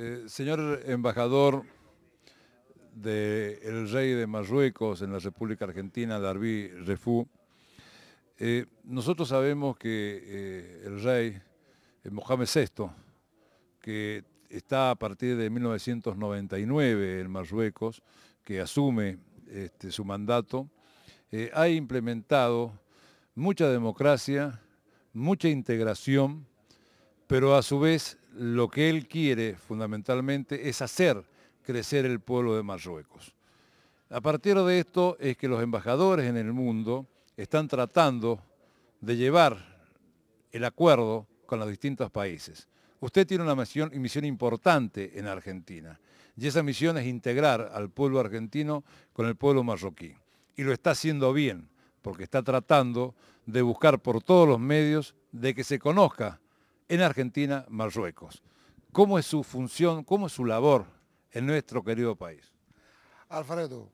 Eh, señor embajador del rey de Marruecos en la República Argentina, Darby Refú, eh, nosotros sabemos que eh, el rey Mohamed VI, que está a partir de 1999 en Marruecos, que asume este, su mandato, ha implementado mucha democracia, mucha integración, pero a su vez lo que él quiere fundamentalmente es hacer crecer el pueblo de Marruecos. A partir de esto es que los embajadores en el mundo están tratando de llevar el acuerdo con los distintos países. Usted tiene una misión, misión importante en Argentina y esa misión es integrar al pueblo argentino con el pueblo marroquí. Y lo está haciendo bien, porque está tratando de buscar por todos los medios de que se conozca en Argentina, Marruecos. ¿Cómo es su función, cómo es su labor en nuestro querido país? Alfredo,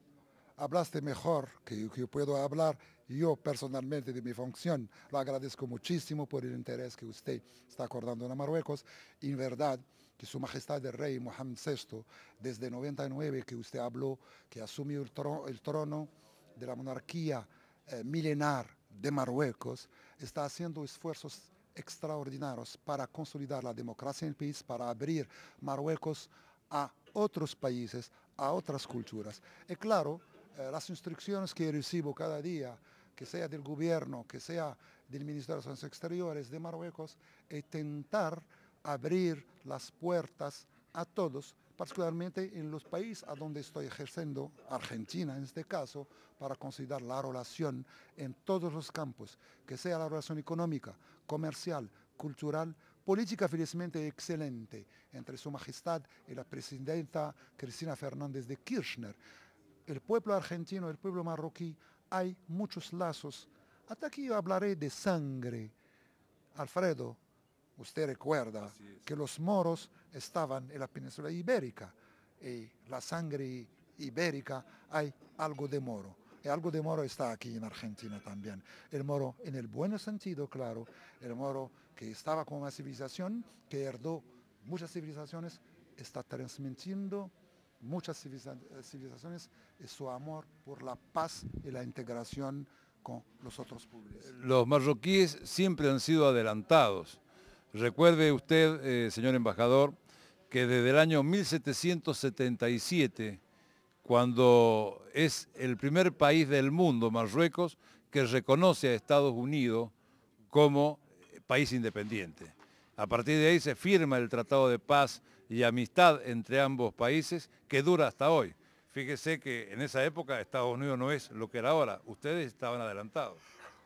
hablaste mejor que, yo puedo hablar yo personalmente de mi función. Lo agradezco muchísimo por el interés que usted está acordando en Marruecos. En verdad, que su majestad el rey Mohammed VI, desde 99 que usted habló, que asumió el, trono, de la monarquía eh, milenar de Marruecos, está haciendo esfuerzos extraordinarios para consolidar la democracia en el país, para abrir Marruecos a otros países, a otras culturas. Y claro, eh, las instrucciones que recibo cada día, que sea del gobierno, que sea del Ministerio de Asuntos Exteriores de Marruecos, es intentar abrir las puertas a todos particularmente en los países a donde estoy ejerciendo, Argentina en este caso, para considerar la relación en todos los campos, que sea la relación económica, comercial, cultural, política felizmente excelente entre Su Majestad y la presidenta Cristina Fernández de Kirchner. El pueblo argentino, el pueblo marroquí, hay muchos lazos. Hasta aquí hablaré de sangre. Alfredo, Usted recuerda que los moros estaban en la península ibérica y la sangre ibérica hay algo de moro. Y algo de moro está aquí en Argentina también. El moro en el buen sentido, claro, el moro que estaba con una civilización, que heredó muchas civilizaciones, está transmitiendo muchas civilizaciones y su amor por la paz y la integración con los otros pueblos. Los marroquíes siempre han sido adelantados Recuerde usted, eh, señor embajador, que desde el año 1777, cuando es el primer país del mundo, Marruecos, que reconoce a Estados Unidos como eh, país independiente. A partir de ahí se firma el Tratado de Paz y Amistad entre ambos países, que dura hasta hoy. Fíjese que en esa época Estados Unidos no es lo que era ahora, ustedes estaban adelantados.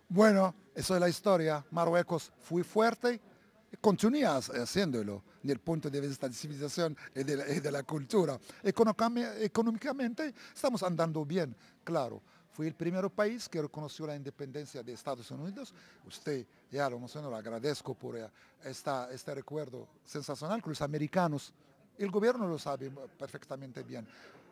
Bueno, eso es la historia. Marruecos fue fuerte continúas eh, haciéndolo desde el punto de vista de civilización y de la, cultura. Económicamente estamos andando bien, claro. Fui el primer país que reconoció la independencia de Estados Unidos. Usted ya lo mencionó, lo agradezco por eh, esta, este recuerdo sensacional que los americanos, el gobierno lo sabe eh, perfectamente bien,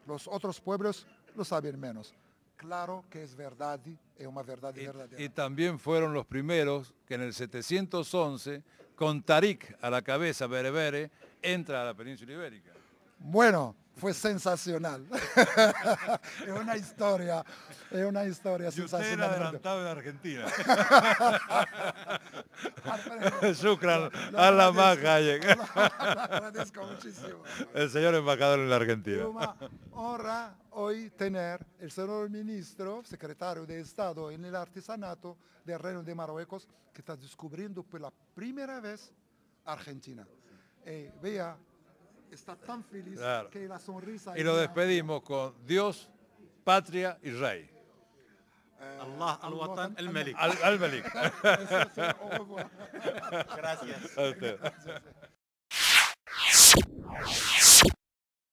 los otros pueblos lo saben menos claro que es verdad, es una verdad y, verdadera. Y también fueron los primeros que en el 711 con Tarik a la cabeza, Berebere, entra a la península ibérica. Bueno, fue sensacional. es una historia, es una historia y sensacional. Usted era adelantado de Argentina. Shukran, a la maga, Agradezco muchísimo. El señor embajador en la Argentina. Honra hoy tener el señor ministro, secretario de Estado en el artesanato del Reino de Marruecos, que está descubriendo por la primera vez Argentina. Eh, vea está tan feliz que la sonrisa... Y lo despedimos con Dios, patria y rey. Eh, Allah al Watan al Malik. Al Malik. Gracias.